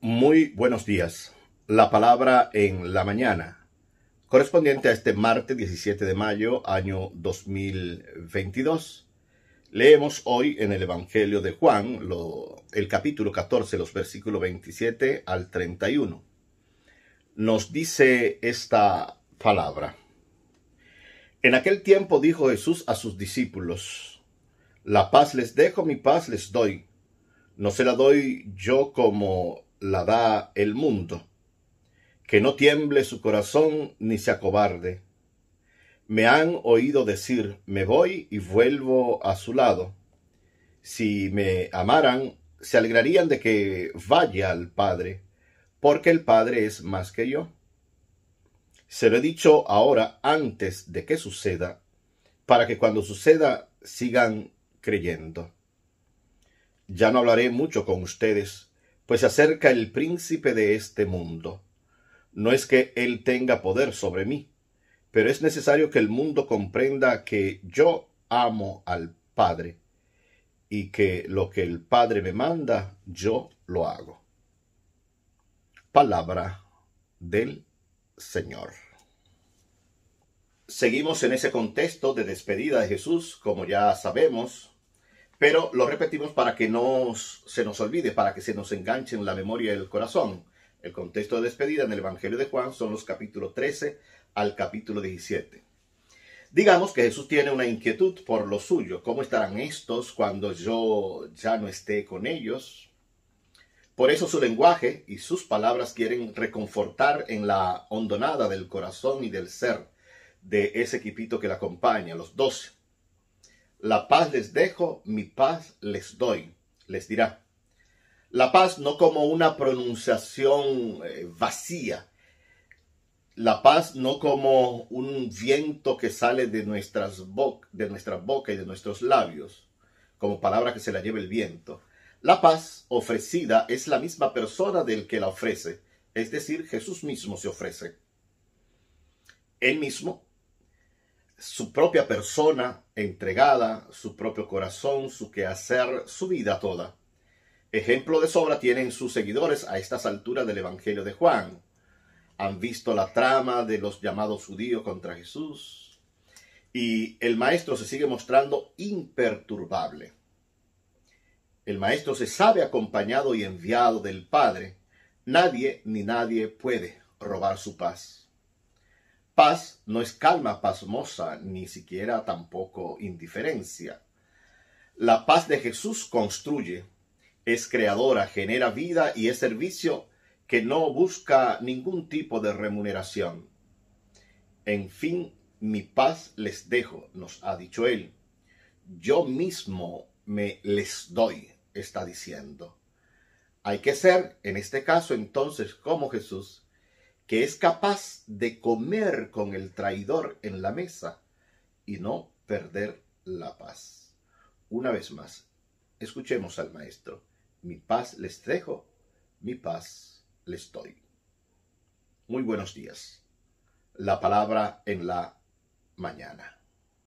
Muy buenos días. La palabra en la mañana, correspondiente a este martes 17 de mayo, año 2022. Leemos hoy en el Evangelio de Juan, el capítulo 14, los versículos 27 al 31. Nos dice esta palabra. En aquel tiempo dijo Jesús a sus discípulos, La paz les dejo, mi paz les doy. No se la doy yo como la da el mundo. Que no tiemble su corazón ni se acobarde. Me han oído decir, me voy y vuelvo a su lado. Si me amaran, se alegrarían de que vaya al Padre, porque el Padre es más que yo. Se lo he dicho ahora antes de que suceda, para que cuando suceda sigan creyendo. Ya no hablaré mucho con ustedes pues se acerca el príncipe de este mundo. No es que él tenga poder sobre mí, pero es necesario que el mundo comprenda que yo amo al Padre y que lo que el Padre me manda, yo lo hago. Palabra del Señor. Seguimos en ese contexto de despedida de Jesús, como ya sabemos, pero lo repetimos para que no se nos olvide, para que se nos enganche en la memoria del corazón. El contexto de despedida en el Evangelio de Juan son los capítulos 13 al capítulo 17. Digamos que Jesús tiene una inquietud por lo suyo. ¿Cómo estarán estos cuando yo ya no esté con ellos? Por eso su lenguaje y sus palabras quieren reconfortar en la hondonada del corazón y del ser de ese equipito que la acompaña, los doce. La paz les dejo, mi paz les doy, les dirá. La paz no como una pronunciación eh, vacía. La paz no como un viento que sale de nuestras de nuestra boca y de nuestros labios, como palabra que se la lleve el viento. La paz ofrecida es la misma persona del que la ofrece, es decir, Jesús mismo se ofrece. Él mismo su propia persona entregada, su propio corazón, su quehacer, su vida toda. Ejemplo de sobra tienen sus seguidores a estas alturas del Evangelio de Juan. Han visto la trama de los llamados judíos contra Jesús. Y el maestro se sigue mostrando imperturbable. El maestro se sabe acompañado y enviado del Padre. Nadie ni nadie puede robar su paz. Paz no es calma pasmosa, ni siquiera tampoco indiferencia. La paz de Jesús construye, es creadora, genera vida y es servicio que no busca ningún tipo de remuneración. En fin, mi paz les dejo, nos ha dicho él. Yo mismo me les doy, está diciendo. Hay que ser, en este caso entonces, como Jesús, que es capaz de comer con el traidor en la mesa y no perder la paz. Una vez más, escuchemos al Maestro. Mi paz les dejo, mi paz les doy. Muy buenos días. La palabra en la mañana.